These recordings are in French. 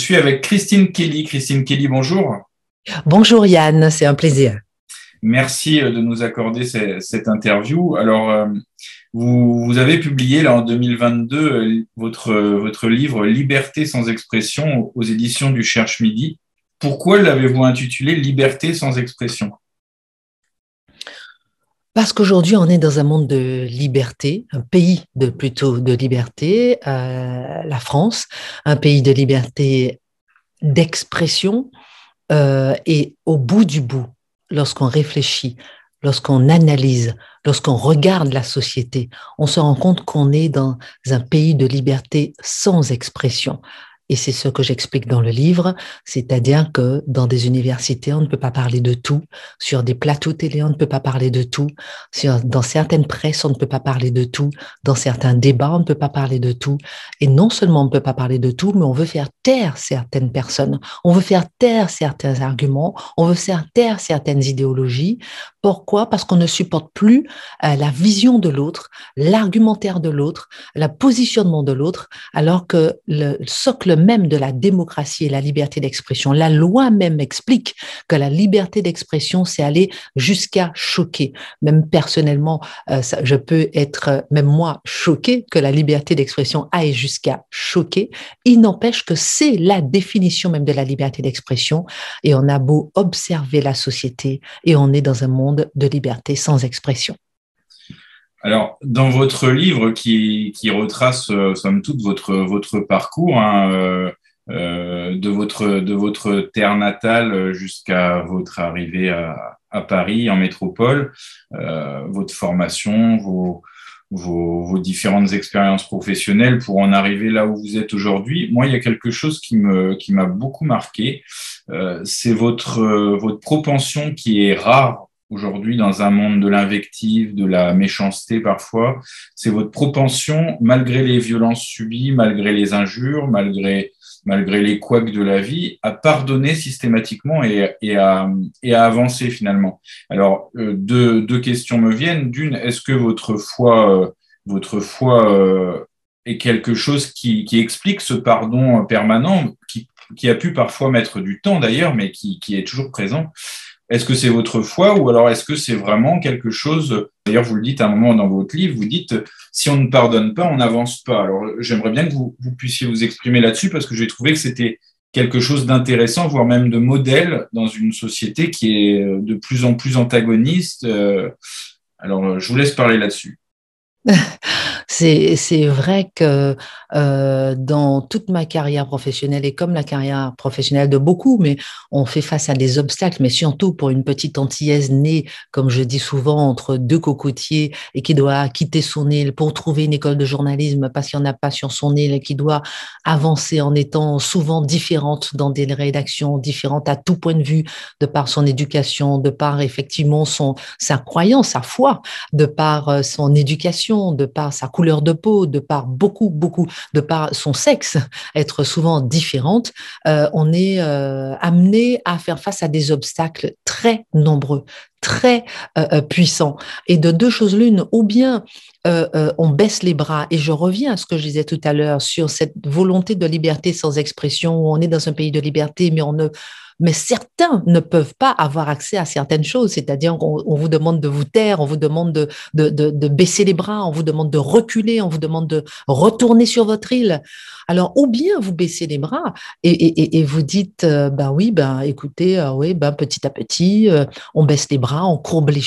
suis avec Christine Kelly. Christine Kelly, bonjour. Bonjour Yann, c'est un plaisir. Merci euh, de nous accorder cette interview. Alors, euh, vous, avez publié en 2022 euh, votre, votre livre Liberté sans expression aux éditions du Cherche Midi. Pourquoi l'avez-vous intitulé Liberté sans expression parce qu'aujourd'hui, on est dans un monde de liberté, un pays de plutôt de liberté, euh, la France, un pays de liberté d'expression. Euh, et au bout du bout, lorsqu'on réfléchit, lorsqu'on analyse, lorsqu'on regarde la société, on se rend compte qu'on est dans un pays de liberté sans expression, et c'est ce que j'explique dans le livre, c'est-à-dire que dans des universités, on ne peut pas parler de tout. Sur des plateaux télé, on ne peut pas parler de tout. Sur, dans certaines presses, on ne peut pas parler de tout. Dans certains débats, on ne peut pas parler de tout. Et non seulement on ne peut pas parler de tout, mais on veut faire taire certaines personnes. On veut faire taire certains arguments. On veut faire taire certaines idéologies. Pourquoi Parce qu'on ne supporte plus euh, la vision de l'autre, l'argumentaire de l'autre, le positionnement de l'autre, alors que le socle même de la démocratie et la liberté d'expression. La loi même explique que la liberté d'expression, c'est aller jusqu'à choquer. Même personnellement, euh, je peux être, euh, même moi, choqué que la liberté d'expression aille jusqu'à choquer. Il n'empêche que c'est la définition même de la liberté d'expression. Et on a beau observer la société et on est dans un monde de liberté sans expression. Alors, dans votre livre qui, qui retrace, euh, somme toute, votre, votre parcours, hein, euh, euh, de, votre, de votre terre natale jusqu'à votre arrivée à, Paris, en métropole, votre formation, vos, vos, vos, différentes expériences professionnelles pour en arriver là où vous êtes aujourd'hui. Moi, il y a quelque chose qui me qui m'a beaucoup marqué, euh, c'est votre votre propension qui est rare aujourd'hui dans un monde de l'invective, de la méchanceté parfois, c'est votre propension, malgré les violences subies, malgré les injures, malgré, malgré les couacs de la vie, à pardonner systématiquement et, et, à, et à avancer finalement. Alors, euh, deux, deux questions me viennent. D'une, est-ce que votre foi, euh, votre foi euh, est quelque chose qui, qui explique ce pardon permanent qui, qui a pu parfois mettre du temps d'ailleurs, mais qui, qui est toujours présent. Est-ce que c'est votre foi ou alors est-ce que c'est vraiment quelque chose D'ailleurs, vous le dites à un moment dans votre livre, vous dites si on ne pardonne pas, on n'avance pas. Alors, j'aimerais bien que vous, puissiez vous exprimer là-dessus parce que j'ai trouvé que c'était quelque chose d'intéressant, voire même de modèle dans une société qui est euh, de plus en plus antagoniste. Euh. Alors, je vous laisse parler là-dessus. C'est vrai que euh, dans toute ma carrière professionnelle et comme la carrière professionnelle de beaucoup, mais on fait face à des obstacles, mais surtout pour une petite antillaise née, comme je dis souvent, entre deux cocotiers et qui doit quitter son île pour trouver une école de journalisme parce qu'il n'y en a pas sur son île et qui doit avancer en étant souvent différente dans des rédactions différentes à tout point de vue, de par son éducation, de par effectivement son, sa croyance, sa foi, de par euh, son éducation, de par sa couleur de peau, de par beaucoup, beaucoup, de par son sexe, être souvent différente, euh, on est euh, amené à faire face à des obstacles très nombreux, très euh, puissants. Et de deux choses l'une, ou bien on baisse les bras, et je reviens à ce que je disais tout à l'heure sur cette volonté de liberté sans expression, on est dans un pays de liberté, mais on ne mais certains ne peuvent pas avoir accès à certaines choses, c'est-à-dire qu'on vous demande de vous taire, on vous demande de, de, de, baisser les bras, on vous demande de reculer, on vous demande de retourner sur votre île. Alors, ou bien vous baissez les bras et, vous dites, euh, ben oui, ben écoutez, euh, oui, ben petit à petit, euh, on baisse les bras, on courbe les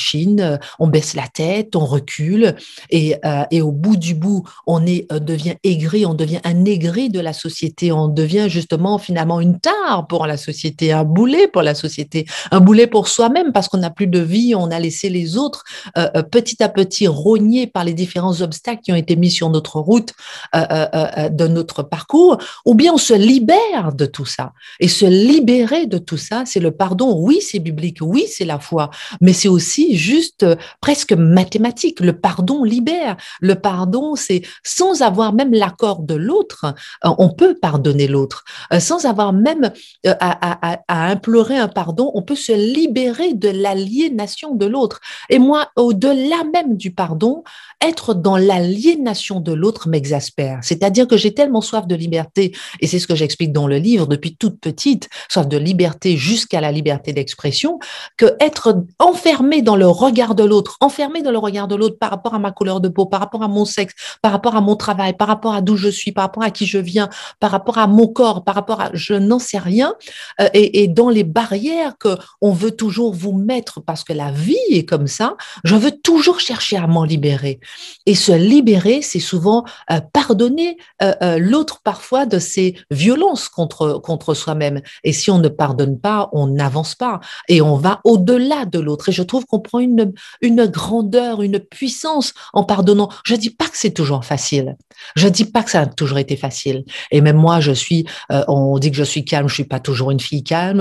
on baisse la tête, on recule, et, et au bout du bout, on, est, devient aigri, on devient un aigri de la société, on devient justement finalement une tare pour la société, hein un boulet pour la société, un boulet pour soi-même parce qu'on n'a plus de vie, on a laissé les autres euh, euh, petit à petit rognés par les différents obstacles qui ont été mis sur notre route euh, de notre parcours, ou bien on se libère de tout ça. Et se libérer de tout ça, c'est le pardon. Oui, c'est biblique, oui, c'est la foi, mais c'est aussi juste presque mathématique. Le pardon libère. Le pardon, c'est sans avoir même l'accord de l'autre, on peut pardonner l'autre, sans avoir même à à implorer un pardon, on peut se libérer de l'aliénation de l'autre. Et moi, au-delà même du pardon, être dans l'aliénation de l'autre m'exaspère. C'est-à-dire que j'ai tellement soif de liberté, et c'est ce que j'explique dans le livre depuis toute petite, soif de liberté jusqu'à la liberté d'expression, que être enfermé dans le regard de l'autre, enfermé dans le regard de l'autre par rapport à ma couleur de peau, par rapport à mon sexe, par rapport à mon travail, par rapport à d'où je suis, par rapport à qui je viens, par rapport à mon corps, par rapport à je n'en sais rien, euh, et et dans les barrières que on veut toujours vous mettre parce que la vie est comme ça, je veux toujours chercher à m'en libérer. Et se libérer, c'est souvent euh, pardonner euh, euh, l'autre parfois de ses violences contre, contre soi-même. Et si on ne pardonne pas, on n'avance pas et on va au-delà de l'autre. Et je trouve qu'on prend une, une grandeur, une puissance en pardonnant. Je dis pas que c'est toujours facile. Je dis pas que ça a toujours été facile. Et même moi, je suis, on dit que je suis calme, je suis pas toujours une fille calme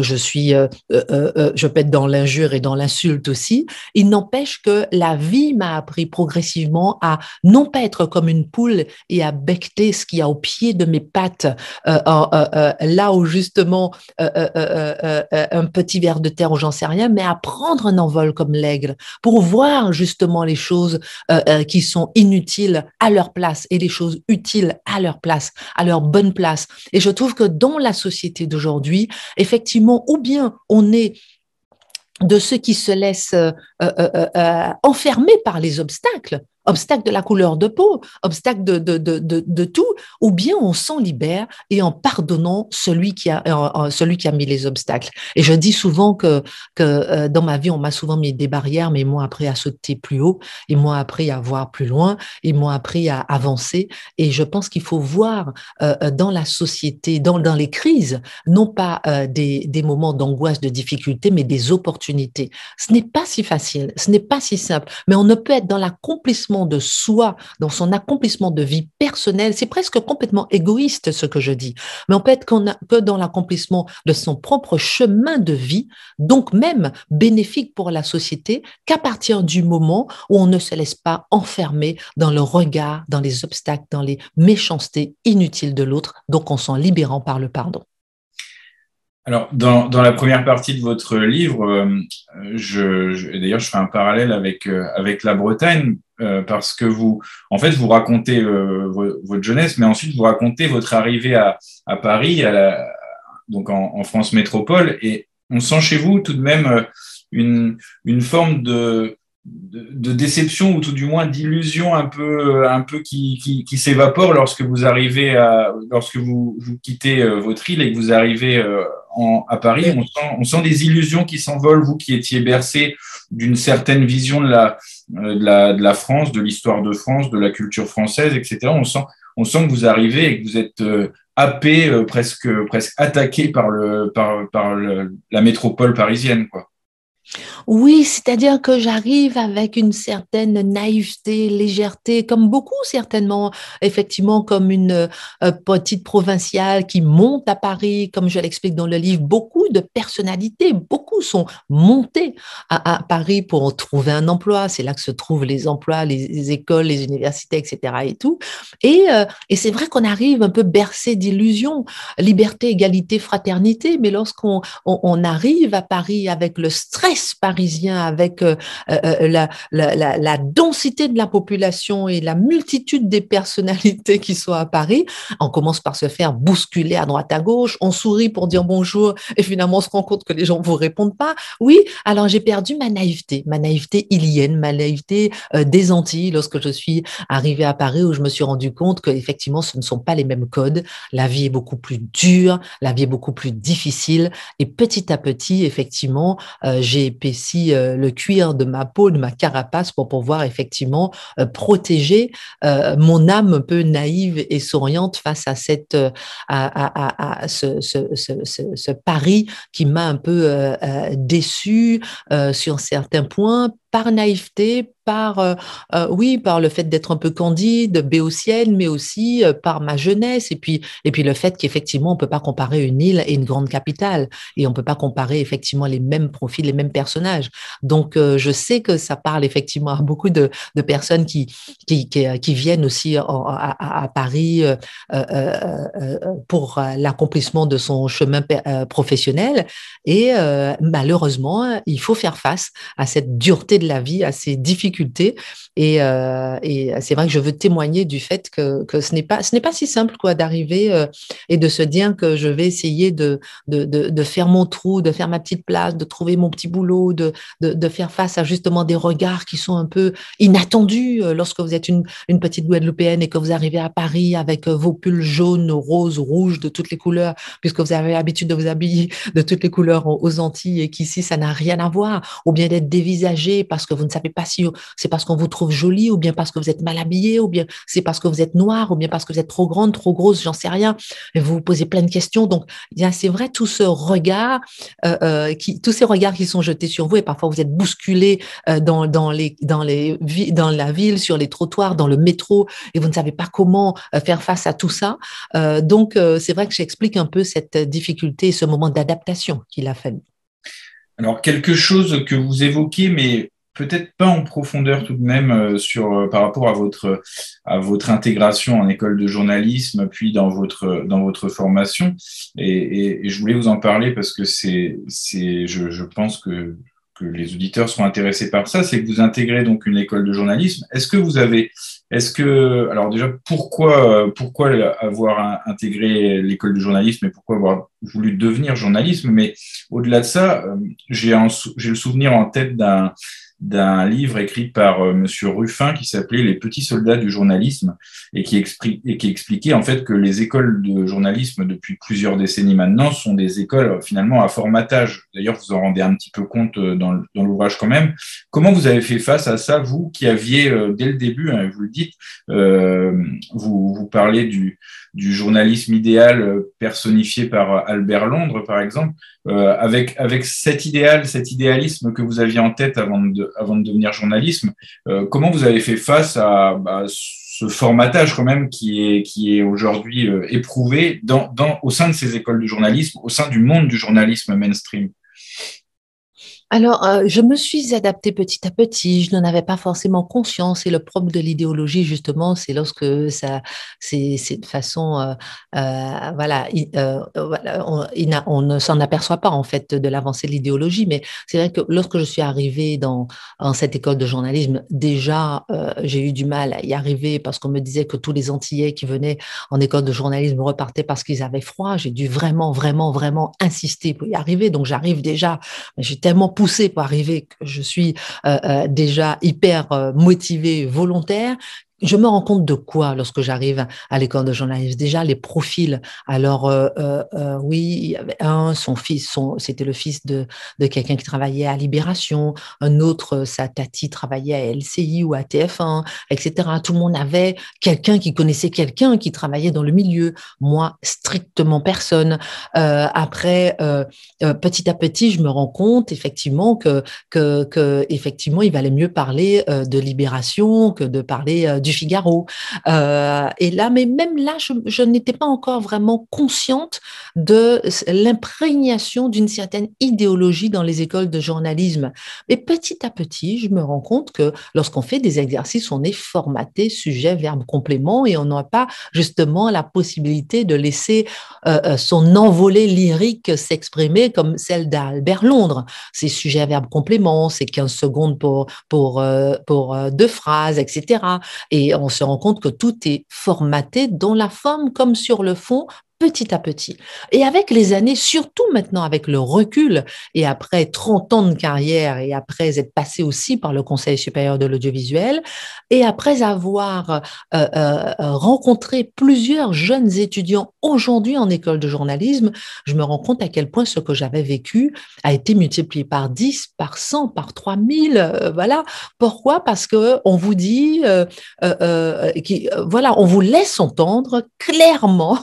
je suis, je peux dans l'injure et dans l'insulte aussi. Il n'empêche que la vie m'a appris progressivement à non pas être comme une poule et à becter ce qu'il y a au pied de mes pattes, là où justement un petit verre de terre ou j'en sais rien, mais à prendre un envol comme l'aigle pour voir justement les choses qui sont inutiles à leur place et les choses utiles à leur place, à leur bonne place. Et je trouve que dans la société d'aujourd'hui, effectivement, ou bien on est de ceux qui se laissent euh, euh, euh, enfermer par les obstacles, obstacle de la couleur de peau, obstacle de, de, tout, ou bien on s'en libère et en pardonnant celui qui a, euh, euh, celui qui a mis les obstacles. Et je dis souvent que, que euh, dans ma vie, on m'a souvent mis des barrières, mais ils m'ont appris à sauter plus haut, ils m'ont appris à voir plus loin, ils m'ont appris à avancer. Et je pense qu'il faut voir dans la société, dans, dans les crises, non pas des, des moments d'angoisse, de difficulté, mais des opportunités. Ce n'est pas si facile, ce n'est pas si simple, mais on ne peut être dans l'accomplissement de soi, dans son accomplissement de vie personnelle, c'est presque complètement égoïste ce que je dis, mais on peut être qu'on que dans l'accomplissement de son propre chemin de vie, donc même bénéfique pour la société, qu'à partir du moment où on ne se laisse pas enfermer dans le regard, dans les obstacles, dans les méchancetés inutiles de l'autre, donc en s'en libérant par le pardon. Alors, dans, dans, la première partie de votre livre, euh, je, d'ailleurs, je fais un parallèle avec, euh, avec la Bretagne, euh, parce que vous, en fait, vous racontez votre jeunesse, mais ensuite vous racontez votre arrivée à, à Paris, à donc en, France métropole, et on sent chez vous tout de même une, une forme de, de, déception ou tout du moins d'illusion un peu un peu qui, qui, s'évapore lorsque vous arrivez à lorsque vous, vous quittez votre île et que vous arrivez à Paris, on sent, des illusions qui s'envolent, vous qui étiez bercé d'une certaine vision de la, euh, de la, France, de l'histoire de France, de la culture française, etc. On sent, on sent que vous arrivez et que vous êtes euh, happé, euh, presque, presque attaqué par, le, par, la métropole parisienne. Quoi. Oui, c'est-à-dire que j'arrive avec une certaine naïveté, légèreté, comme beaucoup certainement, effectivement, comme une euh, petite provinciale qui monte à Paris, comme je l'explique dans le livre. Beaucoup de personnalités, beaucoup sont montées à, Paris pour trouver un emploi. C'est là que se trouvent les emplois, les, écoles, les universités, etc. Et tout. Euh, et, c'est vrai qu'on arrive un peu bercé d'illusions, liberté, égalité, fraternité. Mais lorsqu'on arrive à Paris avec le stress parisien avec euh, euh, euh, la, la, densité de la population et la multitude des personnalités qui sont à Paris, on commence par se faire bousculer à droite à gauche, on sourit pour dire bonjour et finalement on se rend compte que les gens ne vous répondent pas. Oui, alors j'ai perdu ma naïveté, ma naïveté ilienne, ma naïveté des Antilles lorsque je suis arrivée à Paris où je me suis rendu compte que effectivement ce ne sont pas les mêmes codes, la vie est beaucoup plus dure, la vie est beaucoup plus difficile et petit à petit effectivement j'ai épaissi euh, le cuir de ma peau, de ma carapace pour pouvoir effectivement euh, protéger euh, mon âme un peu naïve et souriante face à cette à, ce, ce, pari qui m'a un peu déçu sur certains points par naïveté, par euh, euh, oui, par le fait d'être un peu candide, béotienne, mais aussi euh, par ma jeunesse et puis et puis le fait qu'effectivement on peut pas comparer une île et une grande capitale et on peut pas comparer effectivement les mêmes profils, les mêmes personnages. Donc je sais que ça parle effectivement à beaucoup de, personnes qui qui, viennent aussi à, à, Paris pour l'accomplissement de son chemin professionnel et malheureusement il faut faire face à cette dureté la vie, à ses difficultés. Et, euh, et c'est vrai que je veux témoigner du fait que, que ce n'est pas, ce n'est pas si simple quoi d'arriver euh, et de se dire que je vais essayer de, de, de, faire mon trou, de faire ma petite place, de trouver mon petit boulot, de, de, faire face à justement des regards qui sont un peu inattendus euh, lorsque vous êtes une, une petite Guadeloupéenne et que vous arrivez à Paris avec vos pulls jaunes, roses, rouges de toutes les couleurs, puisque vous avez l'habitude de vous habiller de toutes les couleurs aux Antilles et qu'ici ça n'a rien à voir, ou bien d'être dévisagé parce que vous ne savez pas si c'est parce qu'on vous trouve jolie ou bien parce que vous êtes mal habillée, ou bien c'est parce que vous êtes noire ou bien parce que vous êtes trop grande, trop grosse, j'en sais rien. Et vous vous posez plein de questions. Donc, c'est vrai tout ce regard, euh, euh, qui, tous ces regards qui sont jetés sur vous et parfois vous êtes bousculé euh, dans, dans, les, dans, les, dans la ville, sur les trottoirs, dans le métro et vous ne savez pas comment faire face à tout ça. donc, c'est vrai que j'explique un peu cette difficulté, ce moment d'adaptation qu'il a fallu. Alors, quelque chose que vous évoquez, mais peut-être pas en profondeur tout de même euh, sur, euh, par rapport à votre, à votre intégration en école de journalisme, puis dans votre, dans votre formation. Et, et, je voulais vous en parler parce que c'est, c'est, je, je pense que que les auditeurs sont intéressés par ça, c'est que vous intégrez donc une école de journalisme. Est-ce que vous avez, est-ce que, alors déjà, pourquoi, pourquoi avoir intégré l'école de journalisme et pourquoi avoir voulu devenir journaliste, Mais au-delà de ça, euh, j'ai, j'ai le souvenir en tête d'un, d'un livre écrit par euh, Monsieur Ruffin qui s'appelait Les petits soldats du journalisme et qui, et qui expliquait en fait que les écoles de journalisme depuis plusieurs décennies maintenant sont des écoles euh, finalement à formatage. D'ailleurs, vous en rendez un petit peu compte euh, dans l'ouvrage quand même. Comment vous avez fait face à ça, vous qui aviez dès le début, hein, vous le dites, vous, vous parlez du, du journalisme idéal personnifié par Albert Londres, par exemple, avec, avec cet idéal, cet idéalisme que vous aviez en tête avant de, avant de devenir journalisme. Euh, comment vous avez fait face à, ce formatage quand même qui est, qui est aujourd'hui euh, éprouvé dans, dans, au sein de ces écoles de journalisme, au sein du monde du journalisme mainstream alors, euh, je me suis adaptée petit à petit. Je n'en avais pas forcément conscience. Et le problème de l'idéologie, justement, c'est lorsque ça, c'est de façon, euh, euh, voilà, on, ne s'en aperçoit pas en fait de l'avancée de l'idéologie. Mais c'est vrai que lorsque je suis arrivée dans, cette école de journalisme, déjà, j'ai eu du mal à y arriver parce qu'on me disait que tous les Antillais qui venaient en école de journalisme repartaient parce qu'ils avaient froid. J'ai dû vraiment, vraiment, vraiment insister pour y arriver. Donc, j'arrive déjà, j'ai tellement Poussé pour arriver que je suis euh, euh, déjà hyper euh, motivée, volontaire, je me rends compte de quoi lorsque j'arrive à l'école de journalisme Déjà les profils. Alors euh, euh, euh, oui, il y avait un, son fils, c'était le fils de, quelqu'un qui travaillait à Libération. Un autre, sa tati travaillait à LCI ou à TF1, etc. Tout le monde avait quelqu'un qui connaissait quelqu'un qui travaillait dans le milieu. Moi, strictement personne. après, petit à petit, je me rends compte effectivement que, que, effectivement, il valait mieux parler de Libération que de parler du Figaro. Euh, et là, mais même là, je, n'étais pas encore vraiment consciente de l'imprégnation d'une certaine idéologie dans les écoles de journalisme. Mais petit à petit, je me rends compte que lorsqu'on fait des exercices, on est formaté sujet, verbe, complément, et on n'a pas justement la possibilité de laisser euh, euh, son envolée lyrique s'exprimer comme celle d'Albert Londres. C'est sujet, verbe, complément, c'est 15 secondes pour, pour, pour deux phrases, etc. Et et on se rend compte que tout est formaté dans la forme comme sur le fond petit à petit. Et avec les années, surtout maintenant avec le recul, et après 30 ans de carrière, et après être passé aussi par le Conseil supérieur de l'audiovisuel, et après avoir euh, euh, euh, rencontré plusieurs jeunes étudiants aujourd'hui en école de journalisme, je me rends compte à quel point ce que j'avais vécu a été multiplié par 10, par 100, par 3000. voilà. Pourquoi Parce que on vous dit, voilà, on vous laisse entendre clairement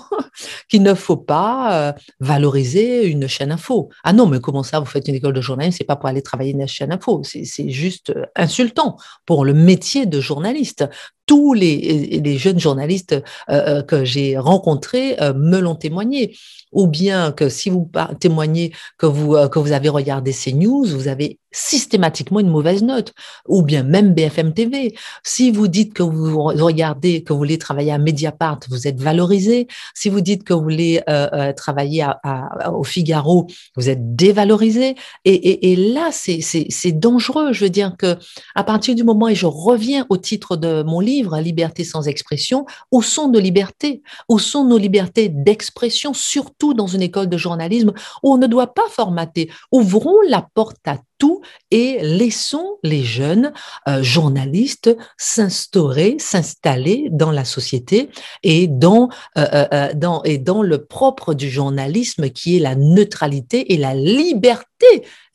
qu'il ne faut pas euh, valoriser une chaîne info. Ah non, mais comment ça, vous faites une école de journalisme, c'est pas pour aller travailler une chaîne info. C'est juste euh, insultant pour le métier de journaliste tous les, jeunes journalistes euh, euh, que j'ai rencontrés euh, me l'ont témoigné. Ou bien que si vous témoignez que vous, avez regardé ces news, vous avez systématiquement une mauvaise note. Ou bien même BFM TV. Si vous dites que vous regardez, que vous voulez travailler à Mediapart, vous êtes valorisé. Si vous dites que vous voulez travailler au Figaro, vous êtes dévalorisé. Et, et là, c'est dangereux. Je veux dire que à partir du moment, et je reviens au titre de mon livre, à Liberté sans expression, au sont de liberté, au sont de nos libertés d'expression, surtout dans une école de journalisme où on ne doit pas formater. Ouvrons la porte à tout et laissons les jeunes euh, journalistes s'instaurer, s'installer dans la société et euh, euh, dans, et dans le propre du journalisme qui est la neutralité et la liberté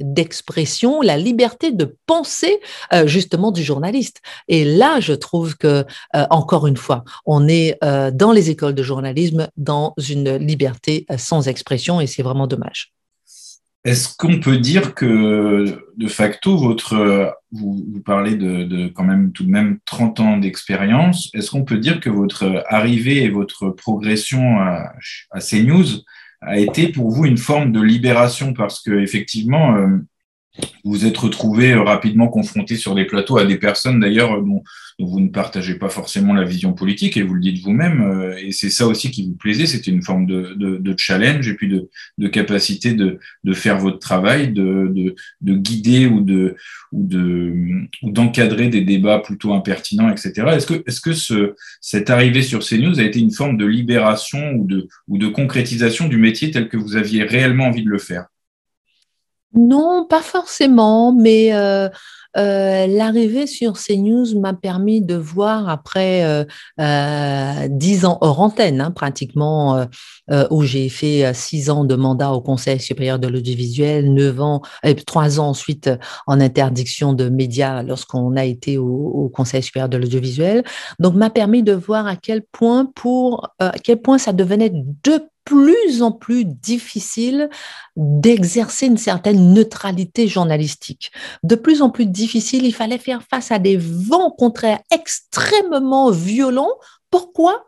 d'expression, la liberté de penser justement du journaliste. Et là, je trouve que, encore une fois, on est dans les écoles de journalisme dans une liberté sans expression et c'est vraiment dommage. Est-ce qu'on peut dire que, de facto, votre, vous, parlez de, quand même tout de même 30 ans d'expérience, est-ce qu'on peut dire que votre arrivée et votre progression à, à CNews a été pour vous une forme de libération Parce que, effectivement, euh, vous êtes retrouvé euh, rapidement confronté sur les plateaux à des personnes d'ailleurs euh, dont, vous ne partagez pas forcément la vision politique et vous le dites vous-même. Euh, et c'est ça aussi qui vous plaisait, c'était une forme de, de, challenge et puis de, de capacité de, faire votre travail, de, guider ou de ou d'encadrer des débats plutôt impertinents, etc. Est-ce que est-ce que ce, cette arrivée sur CNews a été une forme de libération ou de ou de concrétisation du métier tel que vous aviez réellement envie de le faire non, pas forcément, mais euh, euh, l'arrivée sur CNews m'a permis de voir après euh, dix ans hors antenne, hein, pratiquement, où j'ai fait six ans de mandat au Conseil supérieur de l'audiovisuel, neuf ans, et trois ans ensuite en interdiction de médias lorsqu'on a été au, Conseil supérieur de l'audiovisuel. Donc, m'a permis de voir à quel point pour à quel point ça devenait deux plus en plus difficile d'exercer une certaine neutralité journalistique. De plus en plus difficile, il fallait faire face à des vents contraires extrêmement violents. Pourquoi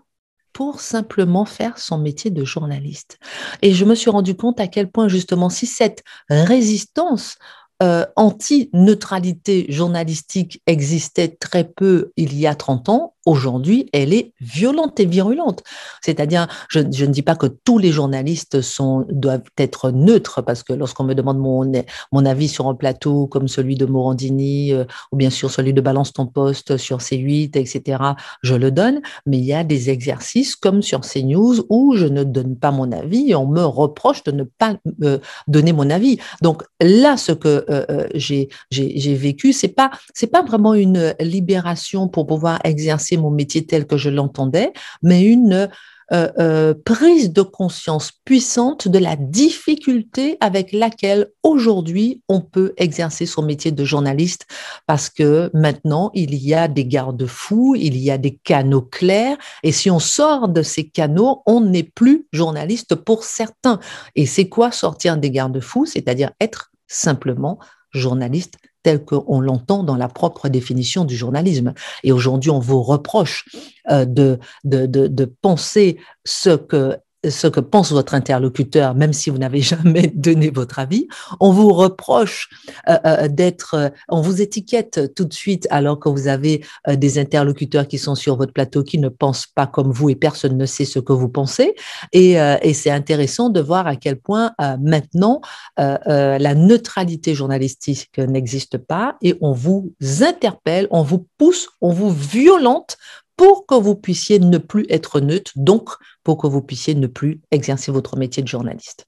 pour simplement faire son métier de journaliste. Et je me suis rendu compte à quel point justement si cette résistance euh, anti-neutralité journalistique existait très peu il y a 30 ans, aujourd'hui, elle est violente et virulente. C'est-à-dire, je, ne dis pas que tous les journalistes sont, doivent être neutres, parce que lorsqu'on me demande mon, mon avis sur un plateau comme celui de Morandini, euh, ou bien sûr celui de Balance ton poste sur C8, etc., je le donne, mais il y a des exercices comme sur CNews où je ne donne pas mon avis et on me reproche de ne pas euh, donner mon avis. Donc là, ce que euh, j'ai j'ai vécu, c'est pas, c'est pas vraiment une libération pour pouvoir exercer mon métier tel que je l'entendais, mais une euh, euh, prise de conscience puissante de la difficulté avec laquelle aujourd'hui on peut exercer son métier de journaliste parce que maintenant il y a des garde-fous, il y a des canaux clairs et si on sort de ces canaux, on n'est plus journaliste pour certains. Et c'est quoi sortir des garde-fous C'est-à-dire être simplement journaliste tel qu'on l'entend dans la propre définition du journalisme. Et aujourd'hui, on vous reproche euh, de, de, de penser ce que ce que pense votre interlocuteur, même si vous n'avez jamais donné votre avis. On vous reproche euh, euh, d'être, euh, on vous étiquette tout de suite alors que vous avez des interlocuteurs qui sont sur votre plateau qui ne pensent pas comme vous et personne ne sait ce que vous pensez. et c'est intéressant de voir à quel point maintenant la neutralité journalistique n'existe pas et on vous interpelle, on vous pousse, on vous violente pour que vous puissiez ne plus être neutre, donc pour que vous puissiez ne plus exercer votre métier de journaliste.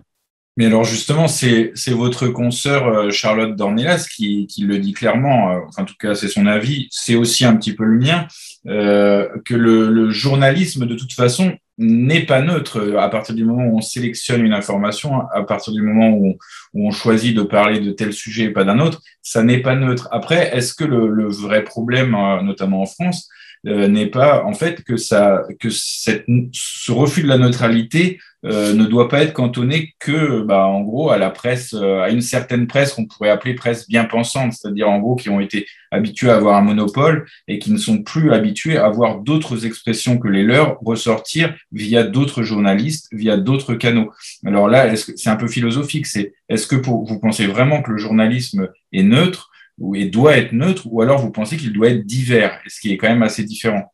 Mais alors justement, c'est votre consoeur euh, Charlotte Dornelas qui, le dit clairement, euh, en tout cas c'est son avis, c'est aussi un petit peu le mien, euh, que le, journalisme de toute façon n'est pas neutre. À partir du moment où on sélectionne une information, à partir du moment où on, choisit de parler de tel sujet et pas d'un autre, ça n'est pas neutre. Après, est-ce que le vrai problème, notamment en France, euh, n'est pas en fait que ça que cette, ce refus de la neutralité euh, ne doit pas être cantonné que, bah, en gros, à la presse, euh, à une certaine presse qu'on pourrait appeler presse bien pensante, c'est-à-dire en gros qui ont été habitués à avoir un monopole et qui ne sont plus habitués à voir d'autres expressions que les leurs ressortir via d'autres journalistes, via d'autres canaux. Alors là, c'est -ce un peu philosophique. C'est est-ce que pour, vous pensez vraiment que le journalisme est neutre et doit être neutre, ou alors vous pensez qu'il doit être divers, ce qui est quand même assez différent.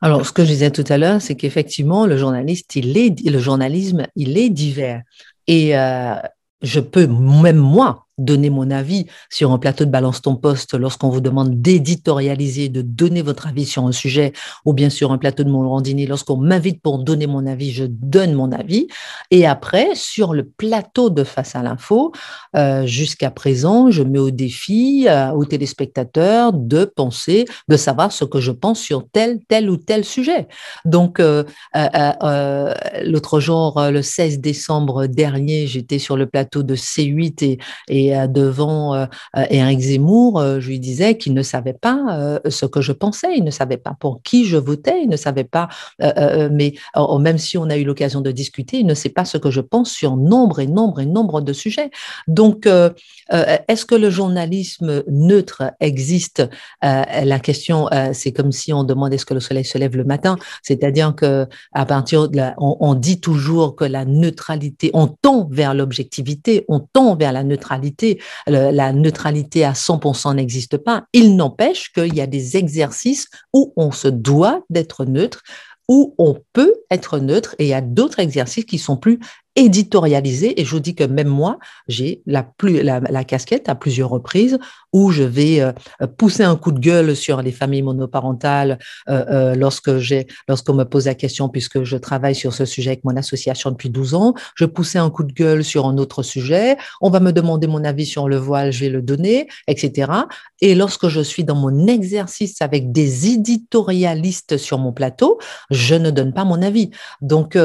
Alors, ce que je disais tout à l'heure, c'est qu'effectivement, le journaliste, il est, le journalisme, il est divers. Et euh, je peux, même moi, donner mon avis sur un plateau de Balance ton poste lorsqu'on vous demande d'éditorialiser, de donner votre avis sur un sujet, ou bien sur un plateau de mon randonnée lorsqu'on m'invite pour donner mon avis, je donne mon avis. Et après, sur le plateau de Face à l'info, euh, jusqu'à présent, je mets au défi euh, aux téléspectateurs de penser, de savoir ce que je pense sur tel, tel ou tel sujet. Donc, euh, l'autre jour, le 16 décembre dernier, j'étais sur le plateau de C8 et, et devant euh, euh, Éric Zemmour, euh, je lui disais qu'il ne savait pas ce que je pensais, il ne savait pas pour qui je votais, il ne savait pas, mais oh, oh, même si on a eu l'occasion de discuter, il ne sait pas ce que je pense sur nombre et nombre et nombre de sujets. Donc, est-ce que le journalisme neutre existe La question, c'est comme si on demandait ce que le soleil se lève le matin, c'est-à-dire que à partir de là, on, on dit toujours que la neutralité, on tend vers l'objectivité, on tend vers la neutralité la neutralité à 100% n'existe pas. Il n'empêche qu'il y a des exercices où on se doit d'être neutre, où on peut être neutre et il y a d'autres exercices qui sont plus éditorialisé. Et je vous dis que même moi, j'ai la, plus, la, casquette à plusieurs reprises où je vais euh, pousser un coup de gueule sur les familles monoparentales euh, euh, lorsque j'ai, lorsqu'on me pose la question, puisque je travaille sur ce sujet avec mon association depuis 12 ans. Je poussais un coup de gueule sur un autre sujet. On va me demander mon avis sur le voile, je vais le donner, etc. Et lorsque je suis dans mon exercice avec des éditorialistes sur mon plateau, je ne donne pas mon avis. Donc,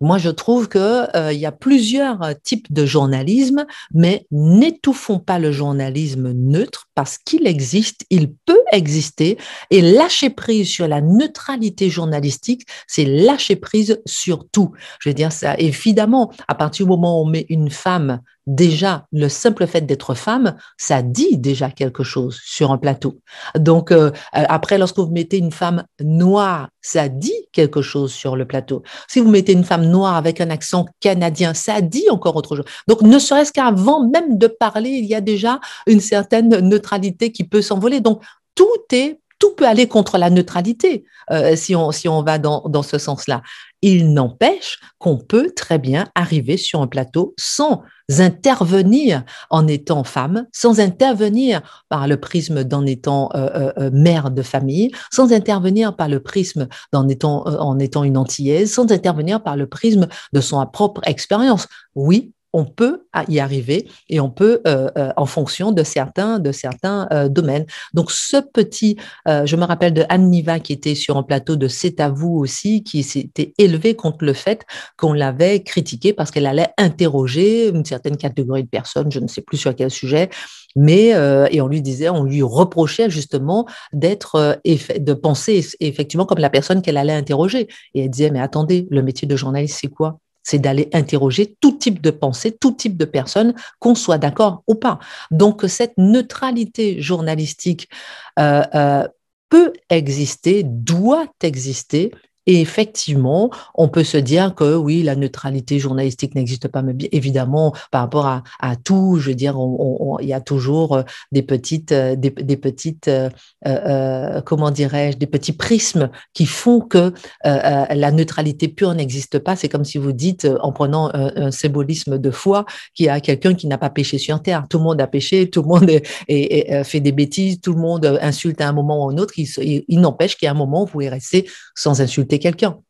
moi, je trouve que euh, il y a plusieurs euh, types de journalisme, mais n'étouffons pas le journalisme neutre parce qu'il existe, il peut exister, et lâcher prise sur la neutralité journalistique, c'est lâcher prise sur tout. Je veux dire ça. Évidemment, à partir du moment où on met une femme déjà, le simple fait d'être femme, ça dit déjà quelque chose sur un plateau. Donc, euh, euh, après, lorsque vous mettez une femme noire, ça dit quelque chose sur le plateau. Si vous mettez une femme noire avec un accent canadien, ça dit encore autre chose. Donc, ne serait-ce qu'avant même de parler, il y a déjà une certaine neutralité qui peut s'envoler. Donc, tout est tout peut aller contre la neutralité euh, si, on, si on va dans, dans ce sens-là. Il n'empêche qu'on peut très bien arriver sur un plateau sans intervenir en étant femme, sans intervenir par le prisme d'en étant euh, euh, mère de famille, sans intervenir par le prisme d'en étant en étant une antillaise, sans intervenir par le prisme de son propre expérience. Oui, on peut y arriver et on peut, euh, euh, en fonction de certains, de certains euh, domaines. Donc, ce petit, je me rappelle de Anne Niva qui était sur un plateau de C'est à vous aussi, qui s'était élevée contre le fait qu'on l'avait critiqué parce qu'elle allait interroger une certaine catégorie de personnes, je ne sais plus sur quel sujet, mais et on lui disait, on lui reprochait justement d'être de penser effectivement comme la personne qu'elle allait interroger. Et elle disait mais attendez, le métier de journaliste c'est quoi c'est d'aller interroger tout type de pensée, tout type de personne, qu'on soit d'accord ou pas. Donc cette neutralité journalistique euh, euh, peut exister, doit exister et effectivement, on peut se dire que oui, la neutralité journalistique n'existe pas, mais évidemment, par rapport à, tout, je veux dire, il y a toujours euh, des petites, euh, des, petites, euh, comment dirais-je, des petits prismes qui font que la neutralité pure n'existe pas. C'est comme si vous dites, en prenant un, symbolisme de foi, qu'il y a quelqu'un qui n'a pas péché sur terre. Tout le monde a péché, tout le monde fait des bêtises, tout le monde insulte à un moment ou à un autre. Il, n'empêche qu'il un moment où vous pouvez sans insulter quelqu'un.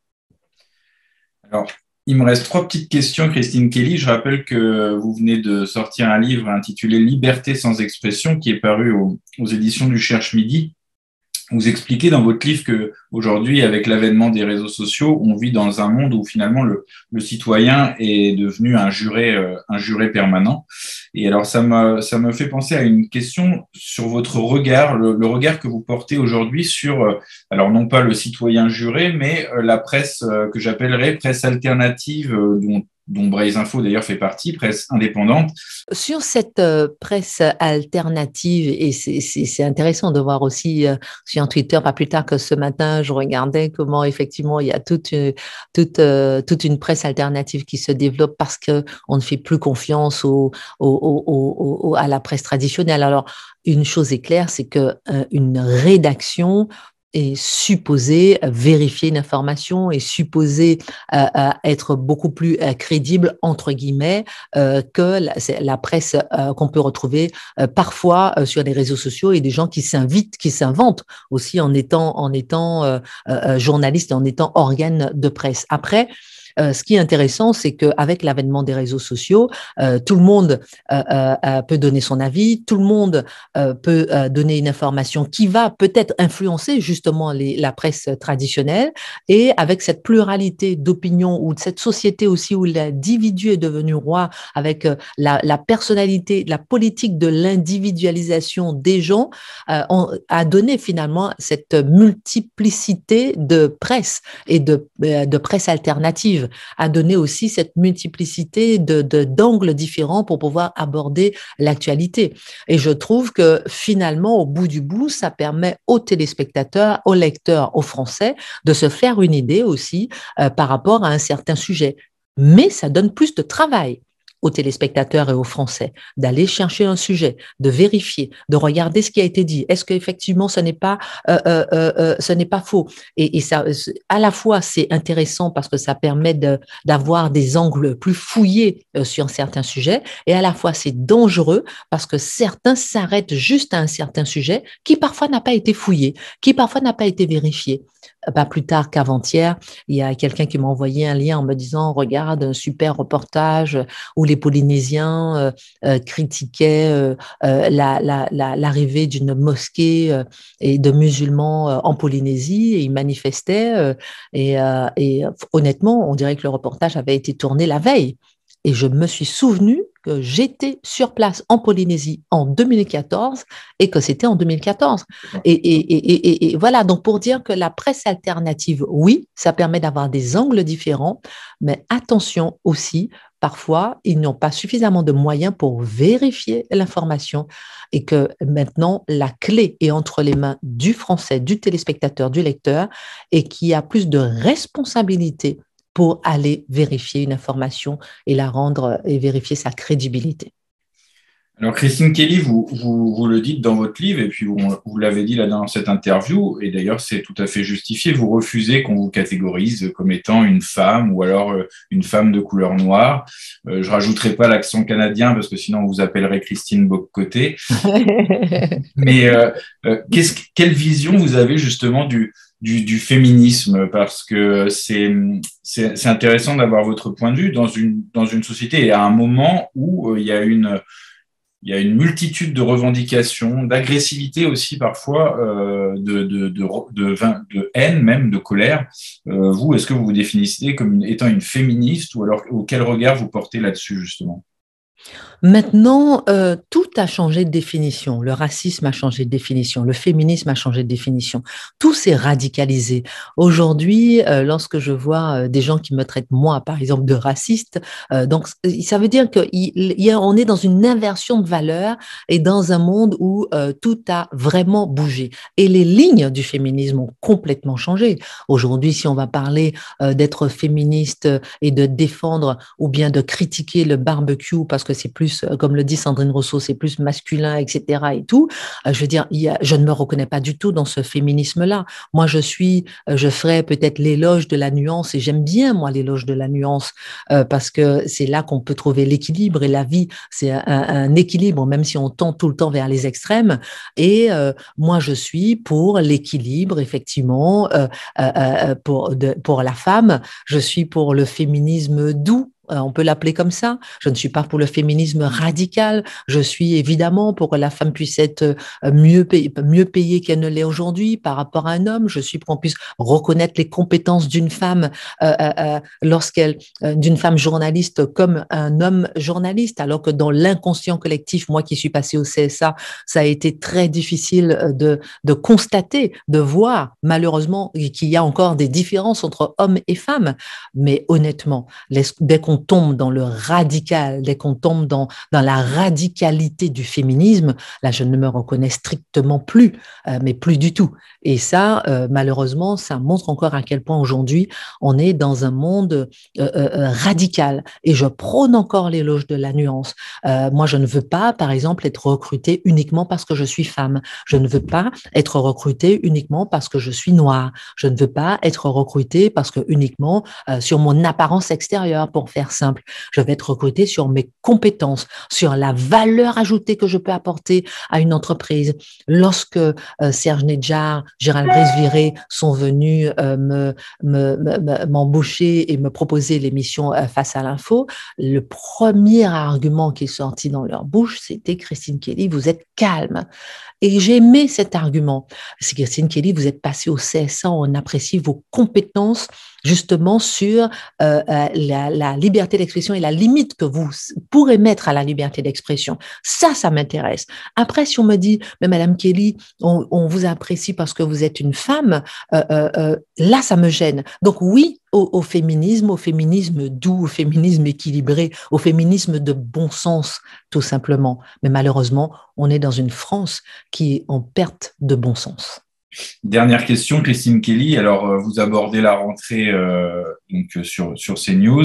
Alors, il me reste trois petites questions, Christine Kelly. Je rappelle que vous venez de sortir un livre intitulé Liberté sans expression qui est paru aux, aux éditions du Cherche Midi. Vous expliquez dans votre livre que aujourd'hui, avec l'avènement des réseaux sociaux, on vit dans un monde où finalement le, le citoyen est devenu un juré, euh, un juré permanent. Et alors ça me ça me fait penser à une question sur votre regard, le, regard que vous portez aujourd'hui sur euh, alors non pas le citoyen juré, mais euh, la presse que j'appellerais presse alternative dont dont Braise Info d'ailleurs fait partie, presse indépendante. Sur cette euh, presse alternative, et c'est intéressant de voir aussi euh, sur Twitter, pas plus tard que ce matin, je regardais comment effectivement il y a toute euh, une, presse alternative qui se développe parce qu'on ne fait plus confiance à la presse traditionnelle. Alors, une chose est claire, c'est que une rédaction est supposé vérifier une information, et supposé euh, euh, être beaucoup plus euh, crédible, entre guillemets, que la, presse qu'on peut retrouver parfois sur les réseaux sociaux et des gens qui s'invitent, qui s'inventent aussi en étant, en étant journaliste, en étant organe de presse. Après, euh, ce qui est intéressant, c'est qu'avec l'avènement des réseaux sociaux, euh, tout le monde euh, peut donner son avis, tout le monde peut donner une information qui va peut-être influencer justement la presse traditionnelle. Et avec cette pluralité d'opinions ou de cette société aussi où l'individu est devenu roi, avec la, personnalité, la politique de l'individualisation des gens, on, a donné finalement cette multiplicité de presse et de presse alternative à donner aussi cette multiplicité de d'angles différents pour pouvoir aborder l'actualité. Et je trouve que finalement, au bout du bout, ça permet aux téléspectateurs, aux lecteurs, aux Français de se faire une idée aussi euh, par rapport à un certain sujet. Mais ça donne plus de travail aux téléspectateurs et aux Français, d'aller chercher un sujet, de vérifier, de regarder ce qui a été dit. Est-ce qu'effectivement, ce n'est pas, ce euh, euh, euh, n'est pas faux et, ça, à la fois, c'est intéressant parce que ça permet d'avoir des angles plus fouillés sur certains sujets, et à la fois, c'est dangereux parce que certains s'arrêtent juste à un certain sujet qui parfois n'a pas été fouillé, qui parfois n'a pas été vérifié pas plus tard qu'avant-hier, il y a quelqu'un qui m'a envoyé un lien en me disant regarde un super reportage où les Polynésiens euh, euh, critiquaient euh, l'arrivée d'une mosquée et de musulmans en Polynésie et ils manifestaient et, honnêtement on dirait que le reportage avait été tourné la veille et je me suis souvenu que j'étais sur place en Polynésie en 2014 et que c'était en 2014. Et, voilà, donc pour dire que la presse alternative, oui, ça permet d'avoir des angles différents, mais attention aussi, parfois, ils n'ont pas suffisamment de moyens pour vérifier l'information et que maintenant, la clé est entre les mains du français, du téléspectateur, du lecteur et qui a plus de responsabilité pour aller vérifier une information et la rendre euh, et vérifier sa crédibilité. Alors Christine Kelly, vous, vous, le dites dans votre livre, et puis vous, l'avez dit là dans cette interview, et d'ailleurs c'est tout à fait justifié, vous refusez qu'on vous catégorise comme étant une femme ou alors euh, une femme de couleur noire. Euh, je rajouterai pas l'accent canadien parce que sinon on vous appellerait Christine Boccoté. Mais ce quelle vision vous avez justement du, du, du féminisme parce que c'est c'est intéressant d'avoir votre point de vue dans une dans une société et à un moment où euh, il y a une il y a une multitude de revendications, d'agressivité aussi parfois, euh, de, de, de, de, haine même, de colère. Euh, vous, est-ce que vous vous définissez comme étant une féministe ou alors quel regard vous portez là-dessus justement Maintenant, euh, tout a changé de définition. Le racisme a changé de définition. Le féminisme a changé de définition. Tout s'est radicalisé. Aujourd'hui, euh, lorsque je vois euh, des gens qui me traitent moi, par exemple, de raciste, donc ça veut dire qu'on est dans une inversion de valeurs et dans un monde où tout a vraiment bougé. Et les lignes du féminisme ont complètement changé. Aujourd'hui, si on va parler d'être féministe et de défendre ou bien de critiquer le barbecue parce que c'est plus, euh, comme le dit Sandrine Rousseau, c'est plus masculin, etc. Et tout. Euh, je veux dire, je ne me reconnais pas du tout dans ce féminisme-là. Moi, je suis, euh, je ferai peut-être l'éloge de la nuance et j'aime bien moi l'éloge de la nuance parce que c'est là qu'on peut trouver l'équilibre et la vie, c'est un, équilibre même si on tend tout le temps vers les extrêmes. Et moi, je suis pour l'équilibre effectivement pour pour la femme. Je suis pour le féminisme doux euh, on peut l'appeler comme ça. Je ne suis pas pour le féminisme radical. Je suis évidemment pour que la femme puisse être euh, mieux payée, mieux qu'elle ne l'est aujourd'hui par rapport à un homme. Je suis pour qu'on puisse reconnaître les compétences d'une femme euh, lorsqu'elle, d'une femme journaliste comme un homme journaliste. Alors que dans l'inconscient collectif, moi qui suis passée au CSA, ça a été très difficile de, de constater, de voir malheureusement qu'il y a encore des différences entre hommes et femmes. Mais honnêtement, dès qu'on tombe dans le radical, dès qu'on tombe dans, dans la radicalité du féminisme, là, je ne me reconnais strictement plus, euh, mais plus du tout. Et ça, euh, malheureusement, ça montre encore à quel point aujourd'hui, on est dans un monde euh, radical. Et je prône encore l'éloge de la nuance. moi, je ne veux pas, par exemple, être recrutée uniquement parce que je suis femme. Je ne veux pas être recrutée uniquement parce que je suis noire. Je ne veux pas être recrutée parce que uniquement sur mon apparence extérieure pour faire simple. Je vais être recruté sur mes compétences, sur la valeur ajoutée que je peux apporter à une entreprise. Lorsque euh, Serge Nedjar, Gérald Brice-Viré sont venus euh, me, m'embaucher et me proposer l'émission euh, Face à l'info, le premier argument qui est sorti dans leur bouche, c'était Christine Kelly, vous êtes calme. Et j'aimais cet argument. C'est Christine Kelly, vous êtes passée au CSA, on apprécie vos compétences justement sur euh, euh, la, liberté d'expression et la limite que vous pourrez mettre à la liberté d'expression. Ça, ça m'intéresse. Après, si on me dit, mais Madame Kelly, on, vous apprécie parce que vous êtes une femme, euh, là, ça me gêne. Donc oui, au, au, féminisme, au féminisme doux, au féminisme équilibré, au féminisme de bon sens, tout simplement. Mais malheureusement, on est dans une France qui est en perte de bon sens. Dernière question, Christine Kelly. Alors, euh, vous abordez la rentrée euh, donc euh, sur sur CNews.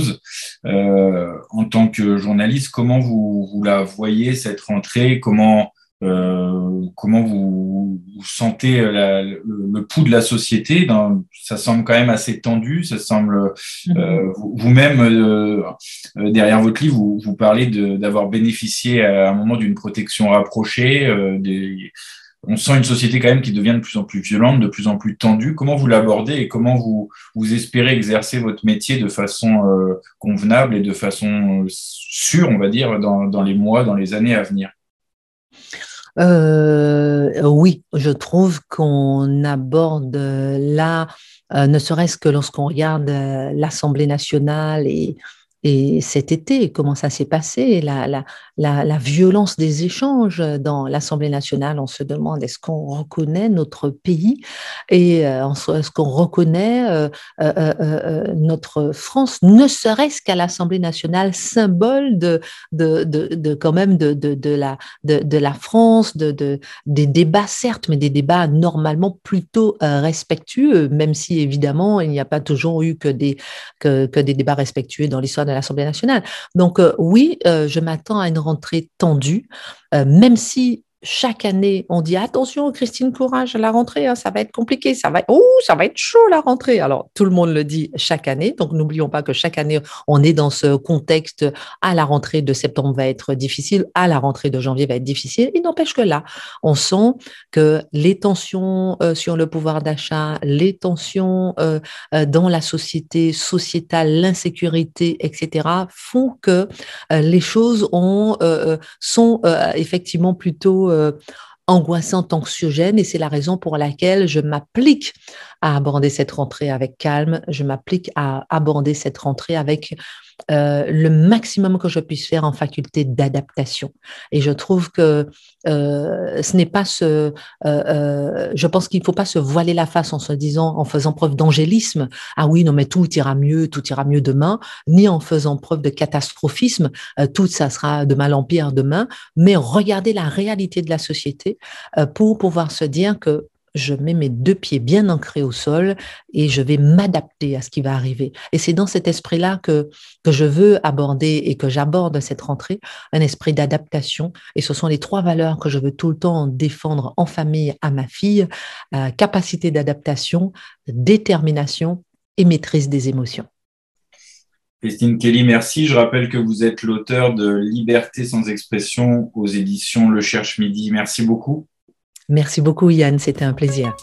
Euh, en tant que journaliste, comment vous, vous la voyez cette rentrée Comment comment vous, sentez le, pouls de la société dans, Ça semble quand même assez tendu. Ça semble mhm. vous-même derrière votre lit. vous, vous parlez d'avoir bénéficié à un moment d'une protection rapprochée. Des, on sent une société quand même qui devient de plus en plus violente, de plus en plus tendue. Comment vous l'abordez et comment vous, espérez exercer votre métier de façon euh, convenable et de façon euh, sûre, on va dire, dans, les mois, dans les années à venir euh, oui, je trouve qu'on aborde là, ne serait-ce que lorsqu'on regarde l'Assemblée nationale et et cet été, comment ça s'est passé, la, la, violence des échanges dans l'Assemblée nationale. On se demande est-ce qu'on reconnaît notre pays et euh, est-ce qu'on reconnaît euh, euh, notre France, ne serait-ce qu'à l'Assemblée nationale, symbole de, de, quand même de, la, de, la France, de, des débats certes, mais des débats normalement plutôt respectueux, même si évidemment il n'y a pas toujours eu que des, que, des débats respectueux dans l'histoire de l'Assemblée nationale. Donc euh, oui, euh, je m'attends à une rentrée tendue, euh, même si chaque année, on dit attention, Christine, courage la rentrée, hein, ça va être compliqué, ça va, ça va être chaud la rentrée. Alors, tout le monde le dit chaque année, donc n'oublions pas que chaque année, on est dans ce contexte à ah, la rentrée de septembre va être difficile, à ah, la rentrée de janvier va être difficile. Il n'empêche que là, on sent que les tensions euh, sur le pouvoir d'achat, les tensions euh, euh, dans la société sociétale, l'insécurité, etc., font que les choses ont, sont effectivement plutôt euh, angoissante, anxiogène, et c'est la raison pour laquelle je m'applique aborder cette rentrée avec calme, je m'applique à aborder cette rentrée avec euh, le maximum que je puisse faire en faculté d'adaptation. Et je trouve que euh, ce n'est pas ce... Euh, je pense qu'il ne faut pas se voiler la face en se disant, en faisant preuve d'angélisme, ah oui, non mais tout ira mieux, tout ira mieux demain, ni en faisant preuve de catastrophisme, tout ça sera de mal en pire demain, mais regarder la réalité de la société pour pouvoir se dire que je mets mes deux pieds bien ancrés au sol et je vais m'adapter à ce qui va arriver. Et c'est dans cet esprit-là que, que je veux aborder et que j'aborde cette rentrée, un esprit d'adaptation. Et ce sont les trois valeurs que je veux tout le temps défendre en famille à ma fille, euh, capacité d'adaptation, détermination et maîtrise des émotions. Christine Kelly, merci. Je rappelle que vous êtes l'auteur de Liberté sans expression aux éditions Le Cherche Midi. Merci beaucoup. Merci beaucoup Yann, c'était un plaisir.